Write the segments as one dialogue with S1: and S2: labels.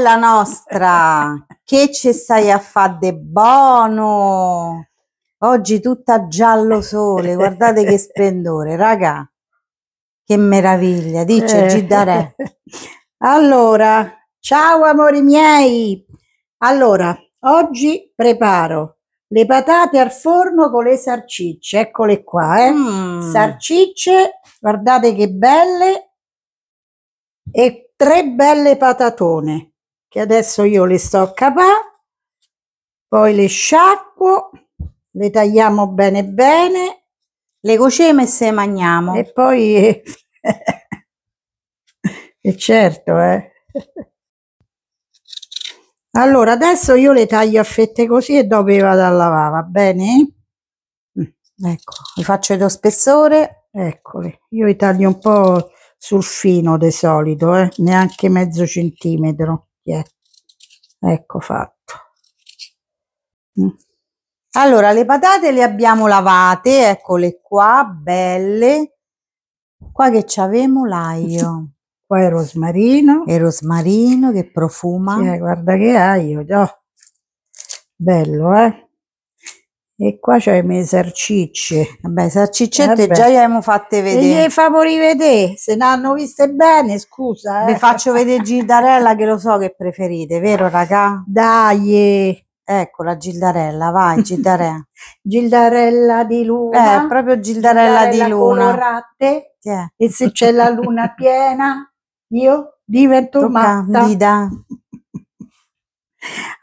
S1: la nostra, che ci stai a fare de buono? Oggi tutta giallo sole, guardate che splendore, raga. Che meraviglia, dice eh. Gildarella. Allora, ciao amori miei. Allora, oggi preparo le patate al forno con le sarcicce, eccole qua, eh. Mm. Sarcicce, guardate che belle. E tre belle patatone che adesso io le sto a capà, poi le sciacquo, le tagliamo bene bene, le cociamo e se mangiamo. E poi... e certo, eh. Allora, adesso io le taglio a fette così e dopo le vado a lavare, va bene? Ecco, le faccio lo spessore, eccole. Io le taglio un po' sul fino di solito, eh? neanche mezzo centimetro. Yeah. Ecco fatto. Mm. Allora, le patate le abbiamo lavate, eccole qua, belle. Qua che ci c'avemo l'aglio. Qua è rosmarino. E rosmarino che profuma. Eh, guarda che aglio, oh. bello eh. E qua c'è le salsicce. Vabbè, salsiccette eh già le abbiamo fatte vedere. Le famo rivedere, se ne hanno viste bene, scusa. Eh. Vi faccio vedere Gildarella che lo so che preferite, vero raga? Dai! Ecco la Gildarella, vai Gildarella. Gildarella di luna. Eh, proprio Gildarella, Gildarella di luna. Colorate, yeah. E se c'è la luna piena, io divento Tocca, matta. Dida.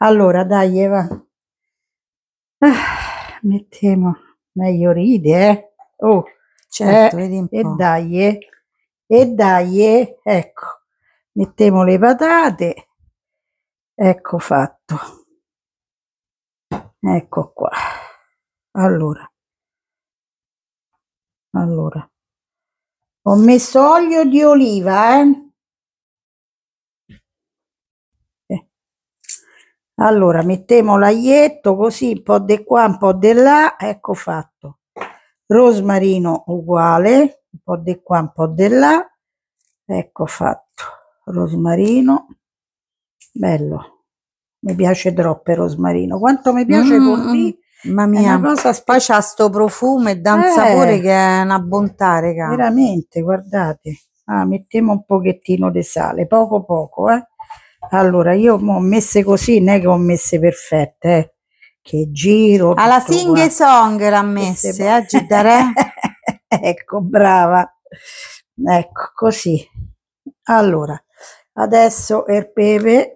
S1: allora, dai Eva. Ah, mettiamo meglio ride eh? oh certo, eh, eh. e dai e eh. dai ecco mettiamo le patate ecco fatto ecco qua allora allora ho messo olio di oliva eh allora mettiamo l'aglietto così un po' di qua un po' di là ecco fatto rosmarino uguale un po' di qua un po' di là ecco fatto rosmarino bello mi piace troppo il rosmarino quanto mi piace mm, con mm, ma mia, è cosa spaccia ha sto profumo e dà un eh, sapore che è una bontà, raga. Veramente, guardate. Ah, mettiamo un pochettino di sale, poco poco, eh allora io ho messe così non è che ho messe perfette eh. che giro alla sing song l'ha messe eh, Gidare ecco brava ecco così allora adesso il er pepe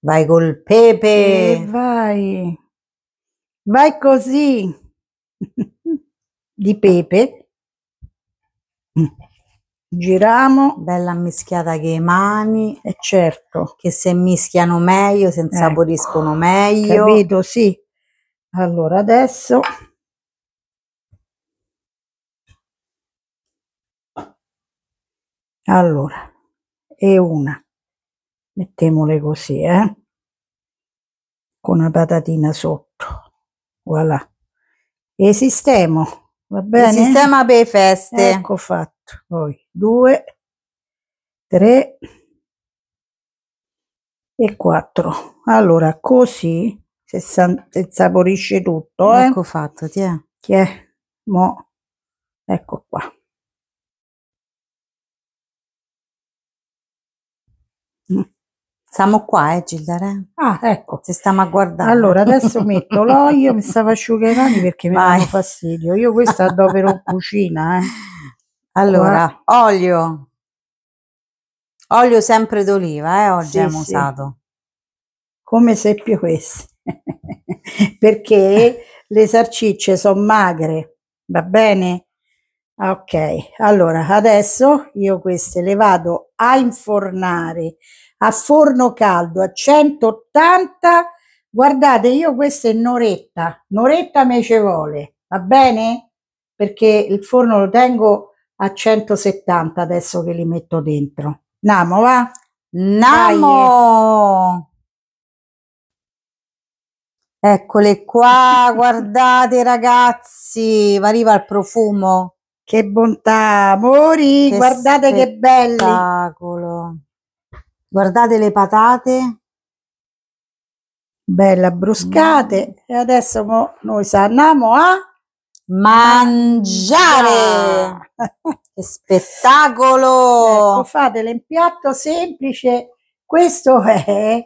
S1: vai col pepe e vai vai così di pepe Giriamo, bella mischiata che i mani, e eh, certo. che se mischiano meglio, si insaporiscono ecco. meglio. Capito, sì. Allora adesso allora e una mettiamole così eh con una patatina sotto voilà e sistemo va bene? Il sistema per feste ecco fatto poi 2 3 e 4 allora così se saporisce tutto eh? Ecco fatto ti è che è mo ecco qua mm. Siamo qua, eh, Gildare? Ah, ecco. Se stiamo a guardare. Allora, adesso metto l'olio, mi stava asciugando i mani perché mi danno fastidio. Io questa do per cucina, eh. Allora, olio. Olio sempre d'oliva, eh, oggi sì, abbiamo sì. usato. Come seppio questi. Perché le sarcicce sono magre, va bene? Ok, allora adesso io queste le vado a infornare a forno caldo a 180. Guardate, io queste un'oretta, un'oretta me ce vuole, va bene? Perché il forno lo tengo a 170 adesso che li metto dentro. Namo, va? Namo! Eccole qua, guardate ragazzi, arriva il profumo. Che bontà, amori, che guardate che belli. Guardate le patate. Bella bruscate. Mm. E adesso noi sanamo a mangiare. che spettacolo! Ecco, fatele un piatto semplice. Questo è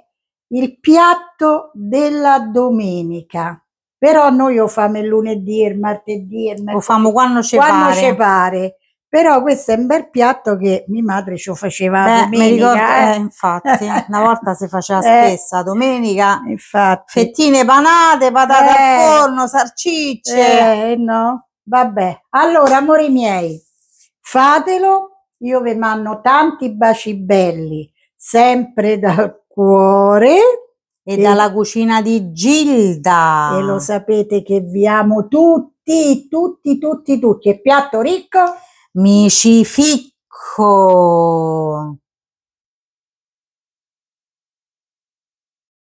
S1: il piatto della domenica. Però noi lo famo il lunedì, il martedì, il Lo famo quando ci pare. Quando ci pare. Però questo è un bel piatto che mia madre ci faceva Beh, domenica. Eh. Ricordo, eh. Eh, infatti, una volta si faceva eh. spesso, domenica, infatti. fettine panate, patate al eh. forno, sarcicce. Eh, no, vabbè. Allora, amori miei, fatelo. Io vi mando tanti baci belli, sempre dal cuore. E, e, dalla cucina di Gilda. E lo sapete che vi amo tutti, tutti, tutti, tutti. E piatto ricco. Mi ci ficco.